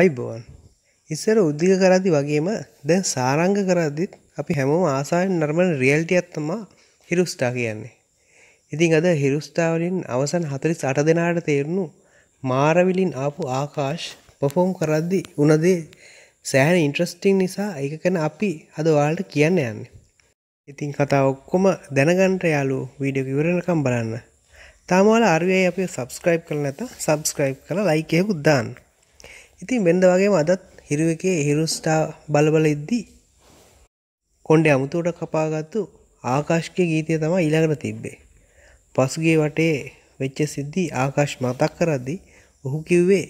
අයිබෝන් ඉස්සර උද්දික කරදි වගේම දැන් සාරංග කරද්දිත් අපි හැමෝම ආසායෙන් නර්මන රියල්ටියත් තමා හිරුස්ටා කියන්නේ. ඉතින් අද හිරුස්ටාවලින් අවසන් හතරිස් අට දෙනාට තේරුණු මාරවිලින් ආපු ආකාශ් පොෆෝම් කරද්දි උනදේ සෑහන ඉන්ට්‍රස්ටිං නිසා එක කන අපි අද වාලට කියන්න යන්නේ. ඉතින් කතා ඔක්කොම දැනගන්ට යාලු වීඩියෝ විවරණකම් බලන්න. තාමල අරුවයි අපි සබස්ක්‍රයිබ් කරන ඇත සබස්ක්‍රයිබ් කළ ලයිකයකුත් දාන්න. ඉතින් මෙන්ද වගේම අදත් හිරුව එකේ හිරුස්ටා බලබල ඉද්දී කොන්ඩ අමුතුවට කපාගත්තු ආකාශ්කය ගීතය තම ඉළඟට තිබ්බේ පසුගේ වටේ වෙච්ච සිද්ධි ආකාශ් මතක් කරද්දි ඔහු කිව්වේ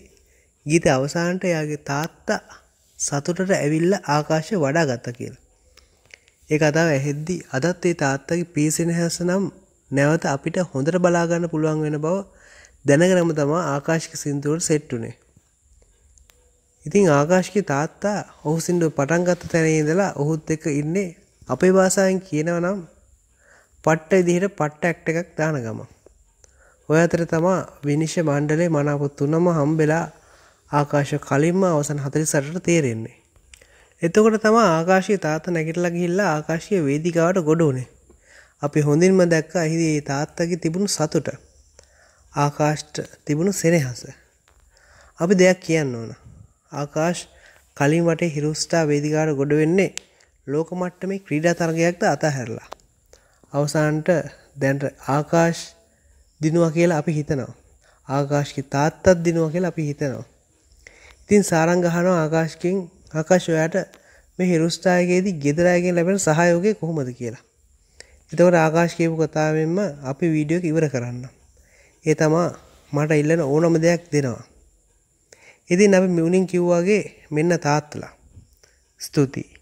ගීත අවසාන්ට යාගේ තාත්තා සතුටට ඇවිල්ල ආකාශ වඩා ගත්ත කියලා ඒ අතාව ඇහෙද්දි අදත් ඒ තාත්තගේ පිසිනහැස නම් නැවත අපිට හොඳට බලාගන්න පුළුවන් වෙන බව දැනගරම තමා ආකාශික සිින්දුවට සෙට්ටුනේ ඉතිං ආකාශ්ගේ තාත්තා ඔහුසින්ඩු පටන්ගත්ත තැනේදලා ඔහුත් එක ඉන්නේ අපේ භාසායෙන් කියනව නම් පට්ට ඉදිහට පට්ට ඇක්ට එකක් දාන ගම. ඔය අතර තමා විනිශ්‍ය මණ්ඩලේ මනාපොත්තුනම හම්බෙලා ආකාශ කලින්ම අවසන් හතරි සටට තේරෙන්නේ. එතකොට තමා ආකාශය තාත නැගිටලා ගිහිල්ලා ආකාශය වේදිකාවට ගොඩුනේ. අපි හොඳින්ම දැක්ක අහිදි තාත්තගේ තිබුණු සතුට ආකාශ්ට තිබුණු සෙනහස. අපි දෙයක් කියන්න ඕනා. ආකාශ් කලින් වටේ හිරුස්ටා වේදිකාට ගොඩ වෙන්නේ ලෝක මට්ටමේ ක්‍රීඩා තරගයක්ද අතහැරලා. අවසානට දැන්ට ආකාශ් දිනුවා කියලා අපි හිතනවා. ආකාශ්කි තාත්තත් දිනුවා කියලා අපි හිතනවා. ඉතින් සාරංගහනවා ආකාශ්කින් ආකාශ් ඔයාට මේ හිරුස්ටායගේදී ගෙදරායගෙන් ලැබෙන සහයෝගය කොහොමද කියලා. එතකොට ආකාශ් කියපු කතාවෙන්ම අපි වීඩියෝ ඉවර කරන්න. ඒ තමා මට ඉල්ලන ඕනම දෙයක් දෙනවා. ඉතින් අපි මෙවුනින් කිව්වාගේ මෙන්න තාත්තලා ස්තුතියි